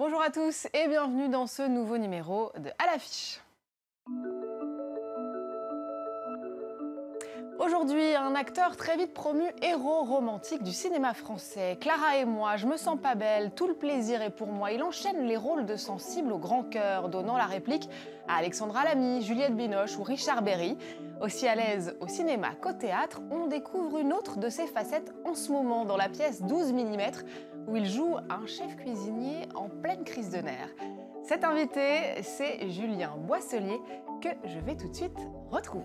Bonjour à tous et bienvenue dans ce nouveau numéro de À l'affiche. Aujourd'hui, un acteur très vite promu héros romantique du cinéma français. Clara et moi, je me sens pas belle, tout le plaisir est pour moi. Il enchaîne les rôles de sensible au grand cœur, donnant la réplique à Alexandra Lamy, Juliette Binoche ou Richard Berry. Aussi à l'aise au cinéma qu'au théâtre, on découvre une autre de ses facettes en ce moment dans la pièce 12 mm où il joue un chef cuisinier en pleine crise de nerfs. Cet invité, c'est Julien Boisselier que je vais tout de suite retrouver.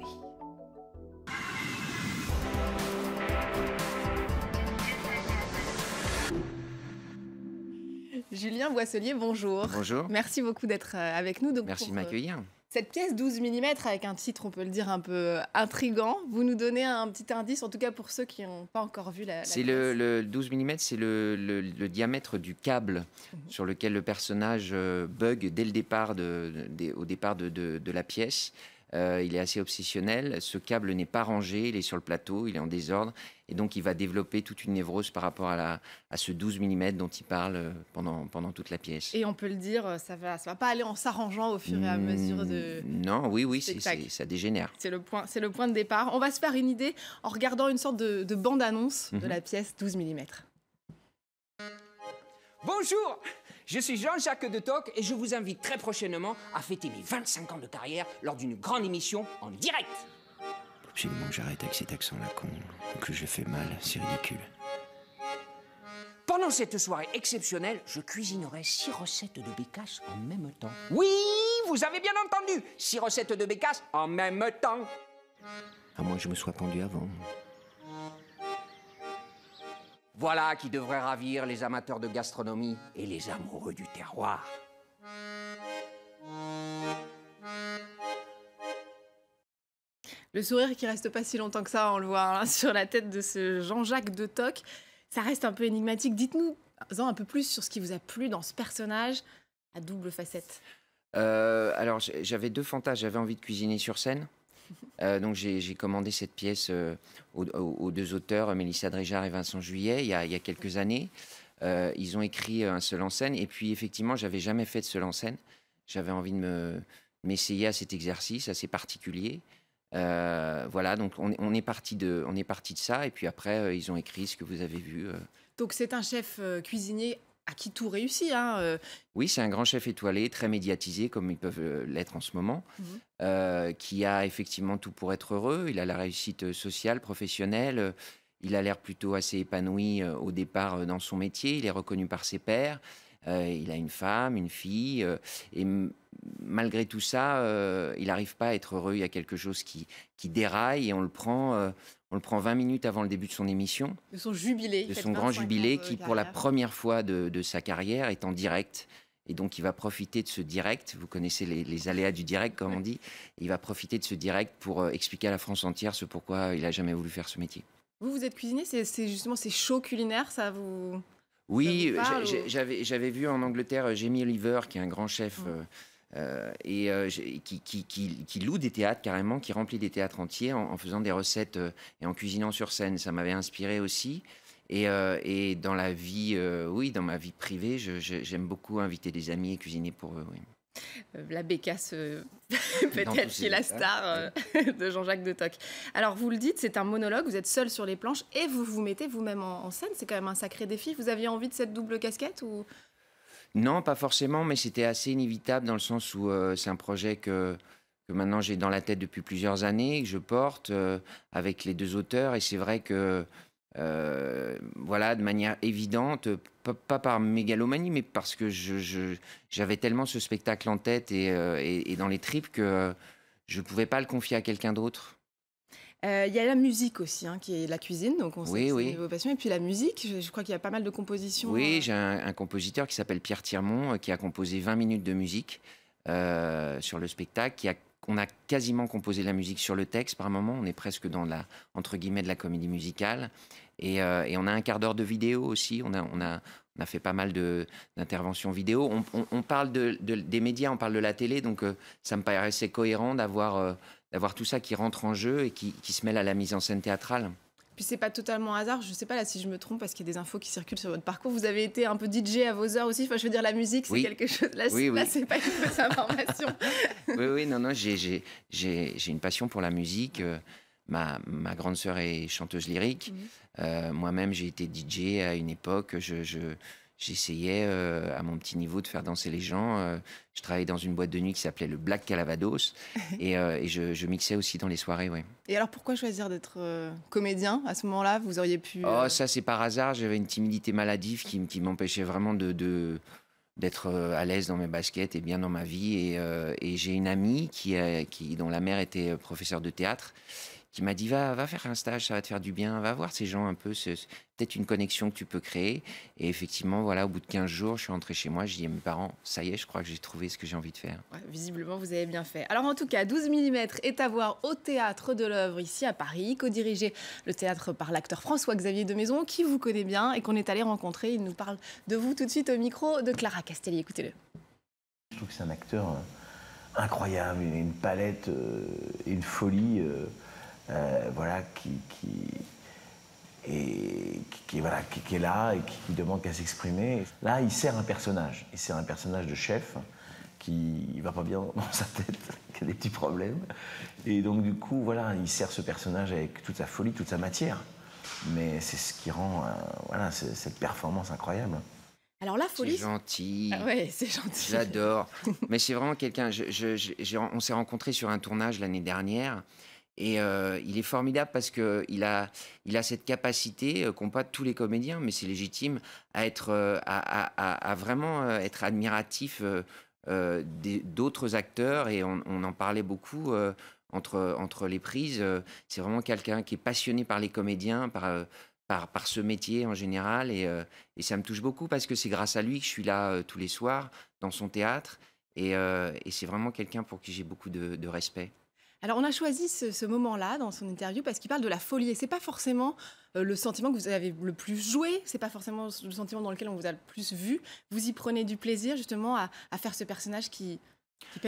Julien Boisselier, bonjour. Bonjour. Merci beaucoup d'être euh, avec nous. Merci de euh, m'accueillir. Cette pièce 12 mm avec un titre, on peut le dire, un peu euh, intrigant, vous nous donnez un petit indice, en tout cas pour ceux qui n'ont pas encore vu la, pièce c'est le, 12 mm, c'est le, diamètre du câble mhm. sur lequel le personnage euh, bug dès le départ de, au départ de la pièce. Euh, il est assez obsessionnel. Ce câble n'est pas rangé, il est sur le plateau, il est en désordre. Et donc, il va développer toute une névrose par rapport à, à ce 12 mm dont il parle euh, pendant, pendant toute la pièce. Et on peut le dire, euh, ça va, ça va pas aller en s'arrangeant au fur et à hmm, mesure de. Non, oui, oui, ça dégénère. C'est le, point, le point de départ. On va se faire une idée en regardant une sorte de, bande-annonce de mhm. la pièce 12 mm. Bonjour! Je suis Jean-Jacques de Toc et je vous invite très prochainement à fêter mes 25 ans de carrière lors d'une grande émission en direct. Absolument j'arrête avec cet accent-là con, que je fais mal, c'est ridicule. Pendant cette soirée exceptionnelle, je cuisinerai six recettes de bécasse en même temps. Oui, vous avez bien entendu, six recettes de bécasse en même temps. À moins que je me sois pendu avant. Voilà qui devrait ravir les amateurs de gastronomie et les amoureux du terroir. Le sourire qui reste pas si longtemps que ça, on le voit hein, sur la tête de ce Jean-Jacques de Toc. Ça reste un peu énigmatique. Dites-nous un peu plus sur ce qui vous a plu dans ce personnage à double facette. Euh, alors j'avais deux fantasmes. J'avais envie de cuisiner sur scène. Euh, donc j'ai commandé cette pièce euh, aux, deux auteurs, Mélissa Dréjard et Vincent Juillet, il y a, quelques années. Euh, ils ont écrit un seul en scène. Et puis effectivement, j'avais jamais fait de seul en scène. J'avais envie de m'essayer à cet exercice assez particulier. voilà, donc on, on, est parti de, on est parti de ça. Et puis après, ils ont écrit ce que vous avez vu. Donc c'est un chef cuisinier à qui tout réussit. Hein. Euh. Oui, c'est un grand chef étoilé, très médiatisé, comme ils peuvent euh, l'être en ce moment, mhm. euh, qui a effectivement tout pour être heureux. Il a la réussite sociale, professionnelle. Il a l'air plutôt assez épanoui au départ dans son métier. Il est reconnu par ses pairs. il a une femme, une fille. et malgré tout ça, il n'arrive pas à être heureux. Il y a quelque chose qui, qui déraille et on le prend, on le prend 20 minutes avant le début de son émission. De son jubilé. De son grand jubilé qui, pour la première fois de, sa carrière, est en direct. Et donc, il va profiter de ce direct. Vous connaissez les, aléas du direct, comme on dit. Il va profiter de ce direct pour euh, expliquer à la France entière ce pourquoi il a jamais voulu faire ce métier. Vous, vous êtes cuisinier, c'est justement ces shows culinaires, ça vous. Oui, j'avais vu en Angleterre euh, Jamie Oliver, qui est un grand chef. Euh, euh, et euh, qui, loue des théâtres carrément, qui remplit des théâtres entiers en, faisant des recettes euh, et en cuisinant sur scène. Ça m'avait inspiré aussi. Et, dans la vie, oui, dans ma vie privée, j'aime beaucoup inviter des amis et cuisiner pour eux. La bécasse, peut-être, qui est la star de Jean-Jacques de Toc. Alors, vous le dites, c'est un monologue, vous êtes seul sur les planches et vous vous mettez vous-même en, en, scène. C'est quand même un sacré défi. Vous aviez envie de cette double casquette ou non, pas forcément, mais c'était assez inévitable dans le sens où euh, c'est un projet que, maintenant j'ai dans la tête depuis plusieurs années, que je porte euh, avec les deux auteurs. Et c'est vrai que, euh, voilà, de manière évidente, pas, par mégalomanie, mais parce que j'avais tellement ce spectacle en tête et, et dans les tripes que je ne pouvais pas le confier à quelqu'un d'autre. Il euh, y a la musique aussi, hein, qui est la cuisine, donc on sait oui, que Et puis la musique, je, crois qu'il y a pas mal de compositions. Oui, euh. j'ai un, compositeur qui s'appelle Pierre Tirmont, euh, qui a composé 20 minutes de musique sur le spectacle, qui a on a quasiment composé la musique sur le texte par moment. On est presque dans la entre guillemets de la comédie musicale et, on a un quart d'heure de vidéo aussi. On a on a on a fait pas mal d'interventions vidéo. On, parle des médias, on parle de la télé, donc euh, ça me paraissait cohérent euh, d'avoir tout ça qui rentre en jeu et qui, se mêle à la mise en scène théâtrale. Puis c'est pas totalement hasard, je sais pas là si je me trompe parce qu'il y a des infos qui circulent sur votre parcours. Vous avez été un peu DJ à vos heures aussi. Enfin, je veux dire, la musique, c'est quelque chose. Là, oui, c'est pas une fausse information. oui, oui, non, non, j'ai une passion pour la musique. Euh, Ma, grande sœur est chanteuse lyrique. Mhm. Euh, moi-même, j'ai été DJ à une époque. j'essayais euh, à mon petit niveau de faire danser les gens. Euh, je travaillais dans une boîte de nuit qui s'appelait le Black Calavados et, je, mixais aussi dans les soirées. Et alors pourquoi choisir d'être comédien à ce moment-là Vous auriez pu. Oh, ça c'est par hasard. J'avais une timidité maladive qui, m'empêchait vraiment de, d'être à l'aise dans mes baskets et bien dans ma vie. Et, j'ai une amie qui, qui, dont la mère était professeure de théâtre qui m'a dit va, va faire un stage, ça va te faire du bien, va voir ces gens un peu, c'est peut-être une connexion que tu peux créer. Et effectivement, voilà, au bout de 15 jours, je suis rentré chez moi, j'ai dis à mes parents, ça y est, je crois que j'ai trouvé ce que j'ai envie de faire. visiblement, vous avez bien fait. Alors en tout cas, 12 mm est à voir au théâtre de l'œuvre ici à Paris, co-dirigé le théâtre par l'acteur François-Xavier de qui vous connaît bien et qu'on est allé rencontrer. Il nous parle de vous tout de suite au micro de Clara Castelli. Écoutez-le. Je trouve que c'est un acteur euh, incroyable, une palette, euh, une folie. Euh, euh, voilà, qui, et, qui, voilà, qui, est là et qui, demande à s'exprimer. Là, il sert un personnage. Il sert un personnage de chef qui va pas bien dans sa tête, qui a des petits problèmes. Et donc, du coup, voilà, il sert ce personnage avec toute sa folie, toute sa matière. Mais c'est ce qui rend euh, voilà, cette performance incroyable. Alors la folie. C'est gentil. Ah c'est gentil. J'adore. Mais c'est vraiment quelqu'un. on s'est rencontrés sur un tournage l'année dernière. Et euh, il est formidable parce qu'il a, il a cette capacité euh, qu'ont pas tous les comédiens, mais c'est légitime, à, être, euh, à, à, vraiment être admiratif d'autres acteurs. Et on, en parlait beaucoup entre, entre les prises. C'est vraiment quelqu'un qui est passionné par les comédiens, par, par, par ce métier en général. Et, et, ça me touche beaucoup parce que c'est grâce à lui que je suis là tous les soirs dans son théâtre. Et, et c'est vraiment quelqu'un pour qui j'ai beaucoup de respect. Alors, on a choisi ce, moment-là dans son interview parce qu'il parle de la folie. Et c'est pas forcément euh, le sentiment que vous avez le plus joué, c'est pas forcément le sentiment dans lequel on vous a le plus vu. Vous y prenez du plaisir, justement, à faire ce personnage qui,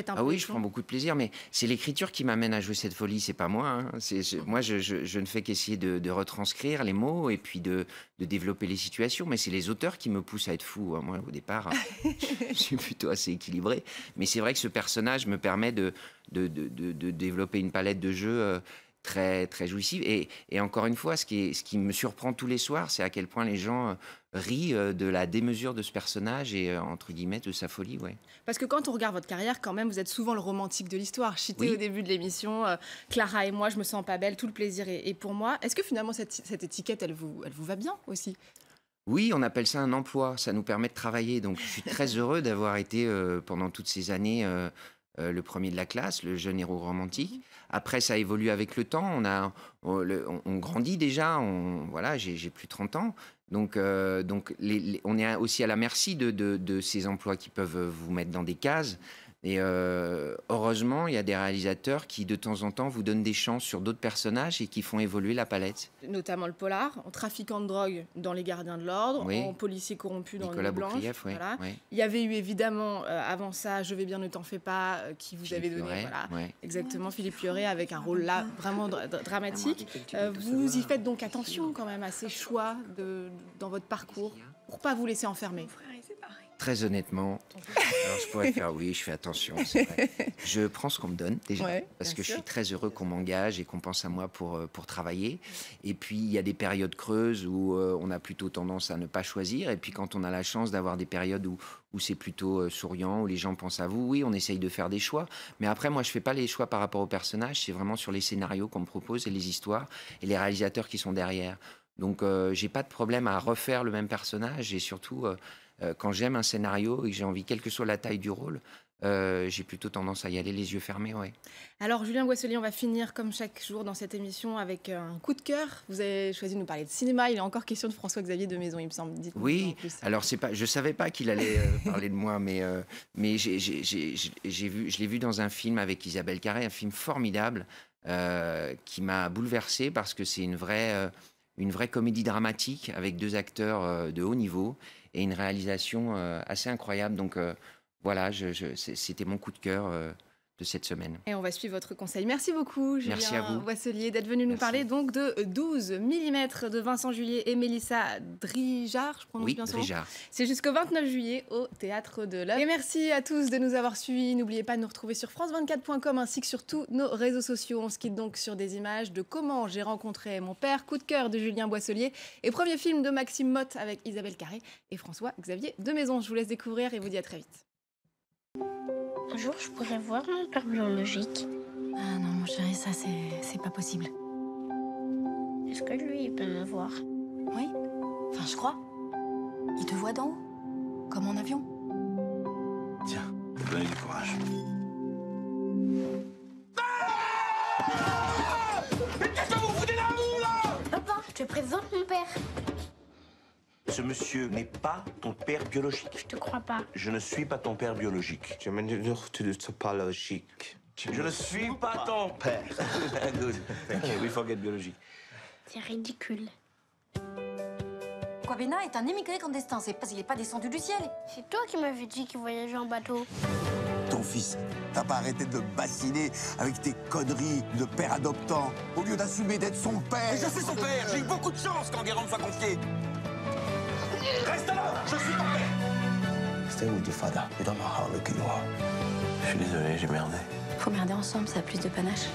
ah oui, je prends beaucoup de plaisir, mais c'est l'écriture qui m'amène à jouer cette folie, c'est pas moi. Hein. moi, je, ne fais qu'essayer de, retranscrire les mots et puis de, développer les situations, mais c'est les auteurs qui me poussent à être fou. Hein. Moi, au départ, je suis plutôt assez équilibré, mais c'est vrai que ce personnage me permet de, développer une palette de jeux euh, très, très jouissive. Et, encore une fois, ce qui me surprend tous les soirs, c'est à quel point les gens euh, rit euh, de la démesure de ce personnage et euh, entre guillemets de sa folie. Ouais. Parce que quand on regarde votre carrière, quand même, vous êtes souvent le romantique de l'histoire. Chité au début de l'émission, euh, Clara et moi, je me sens pas belle, tout le plaisir est, et pour moi. Est-ce que finalement cette, cette, étiquette, elle vous, elle vous va bien aussi oui, on appelle ça un emploi, ça nous permet de travailler. Donc je suis très heureux d'avoir été pendant toutes ces années euh, le premier de la classe, le jeune héros romantique. Après, ça évolue avec le temps. On, a, on, grandit déjà. On, voilà, j'ai plus de 30 ans. Donc, euh, donc on est aussi à la merci de, ces emplois qui peuvent vous mettre dans des cases. Et euh, heureusement, il y a des réalisateurs qui, de temps en temps, vous donnent des chances sur d'autres personnages et qui font évoluer la palette. Notamment le polar, en trafiquant de drogue dans Les Gardiens de l'Ordre, en policier corrompu dans Nicolas Blanche. Voilà. Il y avait eu évidemment, euh, avant ça, Je vais bien, ne t'en fais pas, euh, qui vous avait donné. Exactement, Philippe Lioré avec un rôle là vraiment dramatique. vous y faites donc attention quand même à ces choix de, dans votre parcours hein. pour pas vous laisser enfermer très honnêtement, alors je pourrais faire oui, je fais attention, Je prends ce qu'on me donne déjà, parce que je suis très heureux qu'on m'engage et qu'on pense à moi pour, euh, pour travailler. Et puis, il y a des périodes creuses où euh, on a plutôt tendance à ne pas choisir. Et puis, quand on a la chance d'avoir des périodes où, c'est plutôt euh, souriant, où les gens pensent à vous, oui, on essaye de faire des choix. Mais après, moi, je fais pas les choix par rapport aux personnages, c'est vraiment sur les scénarios qu'on me propose et les histoires et les réalisateurs qui sont derrière. Donc je euh, j'ai pas de problème à refaire le même personnage et surtout euh, euh, quand j'aime un scénario et que j'ai envie, quelle que soit la taille du rôle, j'ai plutôt tendance à y aller les yeux fermés, ouais. Alors Julien Boisselier, on va finir comme chaque jour dans cette émission avec un coup de cœur. Vous avez choisi de nous parler de cinéma. Il est encore question de François-Xavier de Maison, il me semble. oui. Alors c'est pas, je savais pas qu'il allait parler de moi, mais mais j'ai vu, je l'ai vu dans un film avec Isabelle Carré, un film formidable qui m'a bouleversé parce que c'est une vraie une vraie comédie dramatique avec deux acteurs euh, de haut niveau et une réalisation euh, assez incroyable. Donc euh, voilà, c'était mon coup de cœur de cette semaine. Et on va suivre votre conseil. Merci beaucoup, Julien Boisselier, d'être venu nous parler donc de 12 mm de Vincent Julien et Mélissa Drijard. C'est jusqu'au 29 juillet au Théâtre de l'Homme. Et merci à tous de nous avoir suivis. N'oubliez pas de nous retrouver sur France24.com ainsi que sur tous nos réseaux sociaux. On se quitte donc sur des images de comment j'ai rencontré mon père, coup de cœur de Julien Boisselier et premier film de Maxime Mott avec Isabelle Carré et François-Xavier Demaison. Je vous laisse découvrir et vous dis à très vite. Un jour, je pourrais voir mon père biologique. Ah non, mon chéri, ça, c'est pas possible. Est-ce que lui, il peut me voir Oui, enfin, je crois. Il te voit d'en haut, comme en avion. Tiens, donne du courage. Ah Mais qu'est-ce que vous foutez là, là Papa, je te présente mon père. Ce monsieur n'est pas ton père biologique. Je te crois pas. Je ne suis pas ton père biologique. Je ne suis pas logique. Je ne suis pas ton père. Good. We forget C'est ridicule. Kwabena est un émigré clandestin, c'est parce qu'il n'est pas descendu du ciel. C'est toi qui m'avais dit qu'il voyageait en bateau. Ton fils, t'as pas arrêté de bassiner avec tes conneries de père adoptant, au lieu d'assumer d'être son père. je suis son père, j'ai eu beaucoup de chance quand soit soit confié. Reste là Je suis ton père Stay with your father. You don't know how lucky you are. Je suis désolé, j'ai merdé. Faut merder ensemble, ça a plus de panache.